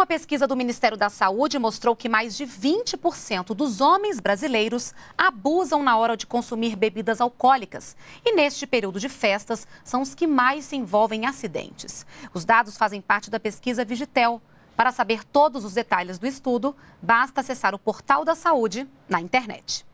Uma pesquisa do Ministério da Saúde mostrou que mais de 20% dos homens brasileiros abusam na hora de consumir bebidas alcoólicas. E neste período de festas, são os que mais se envolvem em acidentes. Os dados fazem parte da pesquisa Vigitel. Para saber todos os detalhes do estudo, basta acessar o portal da saúde na internet.